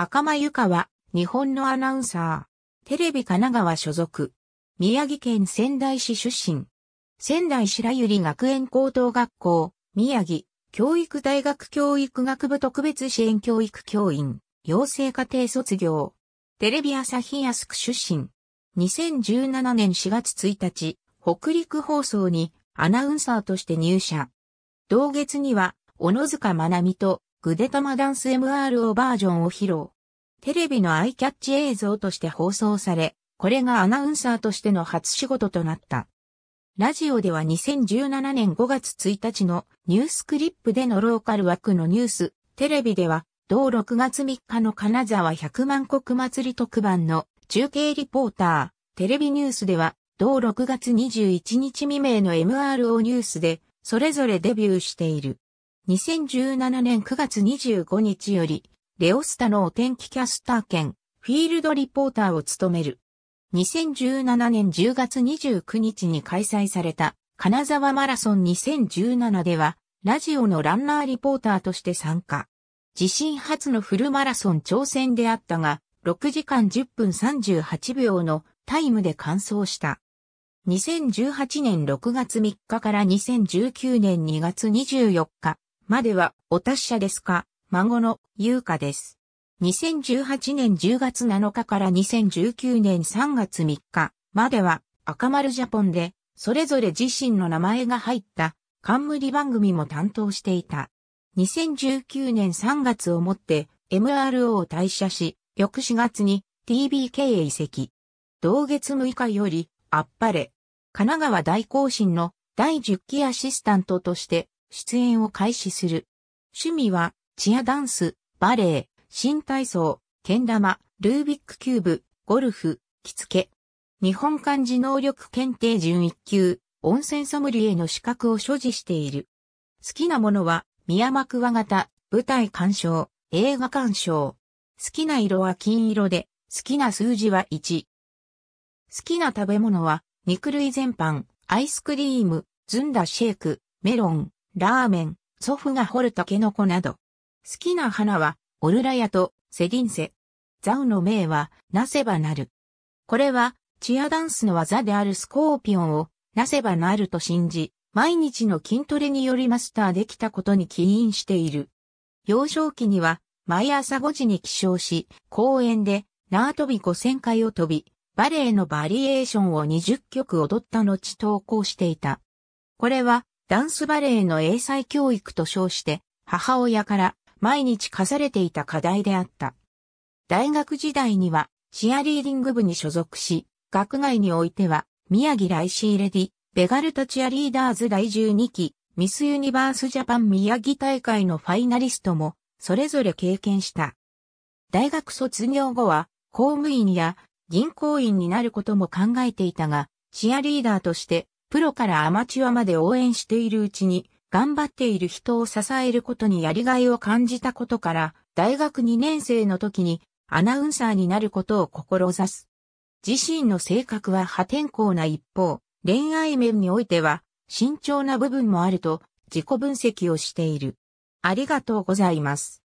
赤間由香は、日本のアナウンサー。テレビ神奈川所属。宮城県仙台市出身。仙台白百合学園高等学校、宮城、教育大学教育学部特別支援教育教員、養成家庭卒業。テレビ朝日安く出身。2017年4月1日、北陸放送にアナウンサーとして入社。同月には、小野塚学美と腕玉ダンス MRO バージョンを披露。テレビのアイキャッチ映像として放送され、これがアナウンサーとしての初仕事となった。ラジオでは2017年5月1日のニュースクリップでのローカル枠のニュース、テレビでは同6月3日の金沢100万国祭り特番の中継リポーター、テレビニュースでは同6月21日未明の MRO ニュースでそれぞれデビューしている。2017年9月25日より、レオスタのお天気キャスター兼、フィールドリポーターを務める。2017年10月29日に開催された、金沢マラソン2017では、ラジオのランナーリポーターとして参加。自身初のフルマラソン挑戦であったが、6時間10分38秒のタイムで完走した。2018年6月3日から2019年2月24日、までは、お達者ですか、孫の優香です。2018年10月7日から2019年3月3日までは赤丸ジャポンでそれぞれ自身の名前が入った冠番組も担当していた。2019年3月をもって MRO を退社し、翌4月に TBK へ移籍。同月6日より、あっぱれ。神奈川大行進の第10期アシスタントとして出演を開始する。趣味は、チアダンス、バレエ、新体操、剣玉、ルービックキューブ、ゴルフ、着付け。日本漢字能力検定準1級、温泉ソムリエの資格を所持している。好きなものは、宮ワガ型、舞台鑑賞、映画鑑賞。好きな色は金色で、好きな数字は1。好きな食べ物は、肉類全般、アイスクリーム、ずんだシェイク、メロン、ラーメン、祖父が掘るタケノコなど。好きな花は、オルラヤとセリンセ。ザウの名は、なせばなる。これは、チアダンスの技であるスコーピオンを、なせばなると信じ、毎日の筋トレによりマスターできたことに起因している。幼少期には、毎朝5時に起床し、公園で縄跳び5000回を跳び、バレエのバリエーションを20曲踊った後投稿していた。これはダンスバレエの英才教育と称して、母親から毎日課されていた課題であった。大学時代には、チアリーディング部に所属し、学外においては、宮城ライシーレディ、ベガルタチアリーダーズ第12期、ミスユニバースジャパン宮城大会のファイナリストも、それぞれ経験した。大学卒業後は、公務員や銀行員になることも考えていたが、チアリーダーとしてプロからアマチュアまで応援しているうちに、頑張っている人を支えることにやりがいを感じたことから、大学2年生の時にアナウンサーになることを志す。自身の性格は破天荒な一方、恋愛面においては慎重な部分もあると自己分析をしている。ありがとうございます。